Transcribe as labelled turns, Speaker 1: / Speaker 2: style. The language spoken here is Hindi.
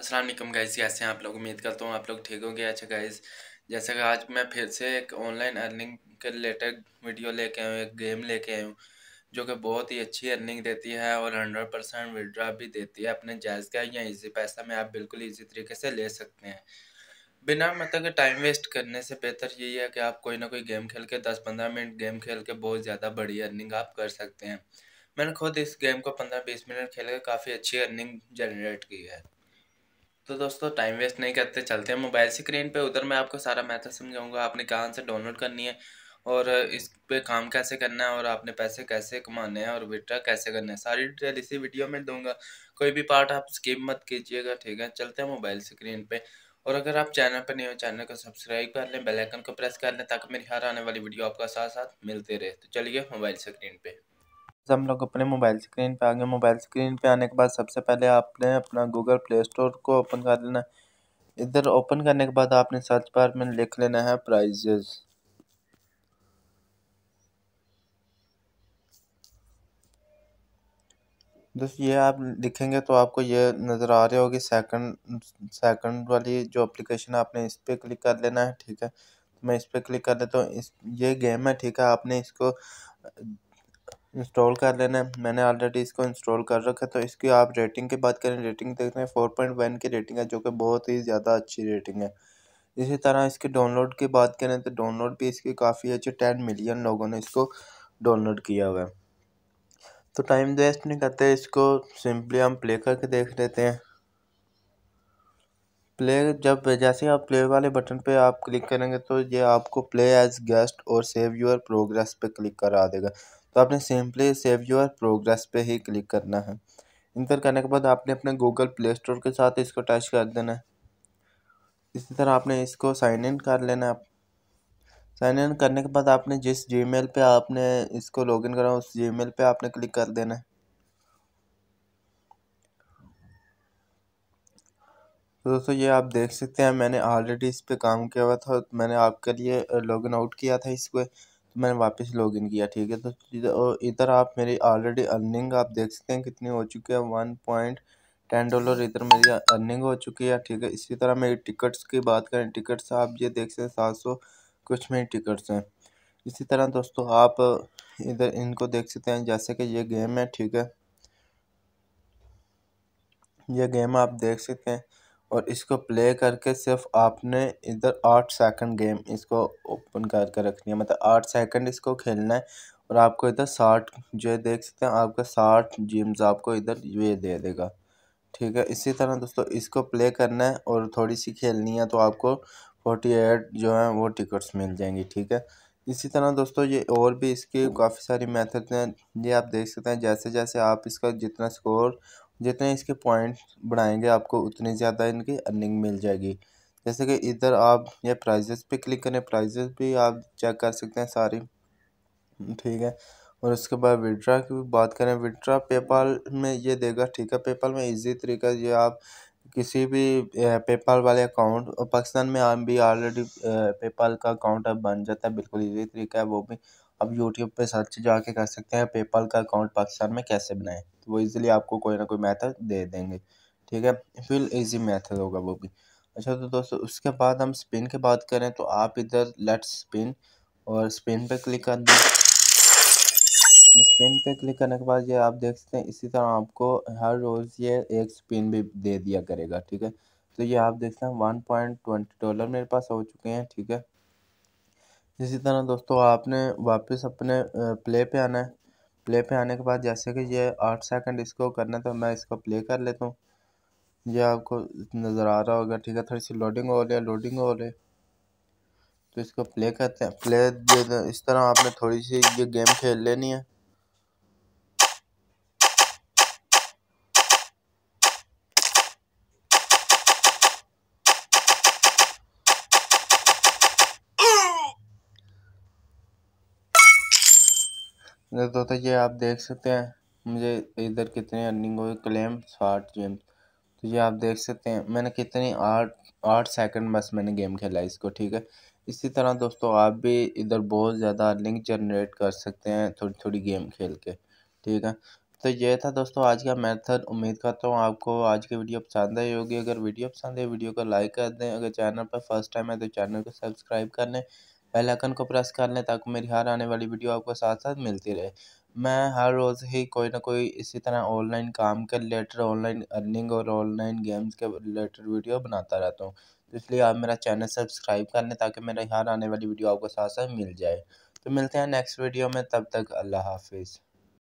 Speaker 1: अस्सलाम वालेकुम गाइज़ कैसे हैं आप लोग उम्मीद करता हूँ आप लोग ठीक होंगे अच्छा गाइज़ जैसा कि आज मैं फिर से एक ऑनलाइन अर्निंग के रिलेटेड वीडियो लेके आया हूँ एक गेम लेके आया हूँ जो कि बहुत ही अच्छी अर्निंग देती है और हंड्रेड परसेंट विड्रा भी देती है अपने जायज़ का या इजी पैसा में आप बिल्कुल ईजी तरीके से ले सकते हैं बिना मतलब टाइम वेस्ट करने से बेहतर यही है कि आप कोई ना कोई गेम खेल के दस पंद्रह मिनट गेम खेल के बहुत ज़्यादा बड़ी अर्निंग आप कर सकते हैं मैंने खुद इस गेम को पंद्रह बीस मिनट खेल के काफ़ी अच्छी अर्निंग जनरेट की है तो दोस्तों टाइम वेस्ट नहीं करते चलते हैं मोबाइल स्क्रीन पे उधर मैं आपको सारा मैथड समझाऊंगा आपने कहाँ से डाउनलोड करनी है और इस पे काम कैसे करना है और आपने पैसे कैसे कमाने हैं और विड्रा कैसे करना है सारी डिटेल इसी वीडियो में दूंगा कोई भी पार्ट आप स्किप मत कीजिएगा ठीक है चलते हैं मोबाइल स्क्रीन पे और अगर आप चैनल पर नहीं हो चैनल को सब्सक्राइब कर लें बेल आइकन को प्रेस कर लें ताकि मेरी हर आने वाली वीडियो आपका साथ साथ मिलते रहे तो चलिए मोबाइल स्क्रीन पे हम लोग अपने मोबाइल स्क्रीन पे आ गए मोबाइल स्क्रीन पे आने के बाद सबसे पहले आपने अपना गूगल प्ले स्टोर को ओपन कर लेना इधर ओपन करने के बाद आपने सर्च बार में लिख लेना है प्राइजेज़ दोस्त ये आप लिखेंगे तो आपको ये नज़र आ रही होगी सेकंड सेकंड वाली जो एप्लीकेशन है आपने इस पर क्लिक कर लेना है ठीक है तो मैं इस पर क्लिक कर लेता हूँ इस ये गेम है ठीक है आपने इसको इंस्टॉल कर लेना है मैंने ऑलरेडी इसको इंस्टॉल कर रखा है तो इसकी आप रेटिंग की बात करें रेटिंग देखते हैं फोर पॉइंट वन की रेटिंग है जो कि बहुत ही ज़्यादा अच्छी रेटिंग है इसी तरह इसके डाउनलोड की बात करें तो डाउनलोड भी इसकी काफ़ी अच्छी टेन मिलियन लोगों ने इसको डाउनलोड किया हुआ है तो टाइम वेस्ट नहीं करते इसको सिंपली हम प्ले करके देख लेते हैं प्ले जब जैसे आप प्ले वाले बटन पे आप क्लिक करेंगे तो ये आपको प्ले एज गेस्ट और सेव योर प्रोग्रेस पे क्लिक करा देगा तो आपने सिंपली सेव योर प्रोग्रेस पे ही क्लिक करना है इंटर करने के बाद आपने अपने गूगल प्ले स्टोर के साथ इसको टच कर देना है इसी तरह आपने इसको साइन इन कर लेना है साइन इन करने के बाद आपने जिस जी पे आपने इसको लॉगिन करा उस जी पे आपने क्लिक कर देना है तो दोस्तों ये आप देख सकते हैं मैंने ऑलरेडी इस पर काम किया हुआ था मैंने आपके लिए लॉगिन आउट किया था इसको तो मैंने वापस लॉगिन किया ठीक है तो इधर आप मेरी ऑलरेडी अर्निंग आप देख सकते हैं कितनी हो चुकी है वन पॉइंट टेन डॉलर इधर मेरी अर्निंग हो चुकी है ठीक है इसी तरह मेरी टिकट्स की बात करें टिकट्स आप ये देख सकते हैं सात सौ कुछ मेरी टिकट्स हैं इसी तरह दोस्तों आप इधर इनको देख सकते हैं जैसे कि ये गेम है ठीक है ये गेम आप देख सकते हैं और इसको प्ले करके सिर्फ आपने इधर आठ सेकंड गेम इसको ओपन करके रखनी है मतलब आठ सेकंड इसको खेलना है और आपको इधर साठ जो है देख सकते हैं आपका साठ जिम्स आपको इधर ये दे देगा ठीक है इसी तरह दोस्तों इसको प्ले करना है और थोड़ी सी खेलनी है तो आपको फोर्टी एट जो है वो टिकट्स मिल जाएंगी ठीक है इसी तरह दोस्तों ये और भी इसकी काफ़ी सारी मेथड हैं ये आप देख सकते हैं जैसे जैसे आप इसका जितना स्कोर जितने इसके पॉइंट बढ़ाएंगे आपको उतनी ज़्यादा इनकी अर्निंग मिल जाएगी जैसे कि इधर आप ये प्राइजेस पे क्लिक करें प्राइजेस भी आप चेक कर सकते हैं सारी ठीक है और उसके बाद विड्रा की भी बात करें विड्रा पेपाल में ये देगा ठीक है पेपाल में इजी तरीका ये आप किसी भी पेपाल वाले अकाउंट और पाकिस्तान में आप भी ऑलरेडी पेपाल का अकाउंट अब बन जाता है बिल्कुल इजी तरीका है वो भी अब यूट्यूब पे सर्च जाके कर सकते हैं पेपाल का अकाउंट पाकिस्तान में कैसे बनाएं तो वो इजीली आपको कोई ना कोई मेथड दे देंगे ठीक है फिर इजी मेथड होगा वो भी अच्छा तो दोस्तों उसके बाद हम स्पिन की बात करें तो आप इधर लेट स्पिन और स्पिन पे क्लिक कर दें स्पिन पे क्लिक करने के बाद ये आप देख सकते हैं इसी तरह आपको हर रोज़ ये एक स्पिन भी दे दिया करेगा ठीक है तो ये आप देख सकते हैं वन पॉइंट ट्वेंटी डॉलर मेरे पास हो चुके हैं ठीक है इसी तरह दोस्तों आपने वापस अपने प्ले पे आना है प्ले पे आने के बाद जैसे कि ये आठ सेकंड इसको करना है तो मैं इसको प्ले कर लेता हूँ ये आपको नज़र आ रहा होगा ठीक है थोड़ी सी लोडिंग हो रही है लोडिंग हो रही तो इसको प्ले करते हैं प्ले इस तरह आपने थोड़ी सी ये गेम खेल लेनी है तो, तो ये आप देख सकते हैं मुझे इधर कितनी अर्निंग हुई क्लेम शॉर्ट गेम तो ये आप देख सकते हैं मैंने कितनी आठ आठ सेकंड बस मैंने गेम खेला इसको ठीक है इसी तरह दोस्तों आप भी इधर बहुत ज़्यादा अर्निंग जनरेट कर सकते हैं थोड़ी थोड़ी गेम खेल के ठीक है तो ये था दोस्तों आज का मेथड उम्मीद करता हूँ आपको आज की वीडियो पसंद आई होगी अगर वीडियो पसंद है वीडियो को लाइक कर दें अगर चैनल पर फर्स्ट टाइम है तो चैनल को सब्सक्राइब कर लें बेल आइकन को प्रेस कर लें ताकि मेरी हर आने वाली वीडियो आपको साथ साथ मिलती रहे मैं हर रोज़ ही कोई ना कोई इसी तरह ऑनलाइन काम के रिलेटेड ऑनलाइन अर्निंग और ऑनलाइन गेम्स के रिलेटेड वीडियो बनाता रहता हूँ तो इसलिए आप मेरा चैनल सब्सक्राइब कर लें ताकि मेरी हर आने वाली वीडियो आपको साथ साथ मिल जाए तो मिलते हैं नेक्स्ट वीडियो में तब तक अल्लाह हाफिज़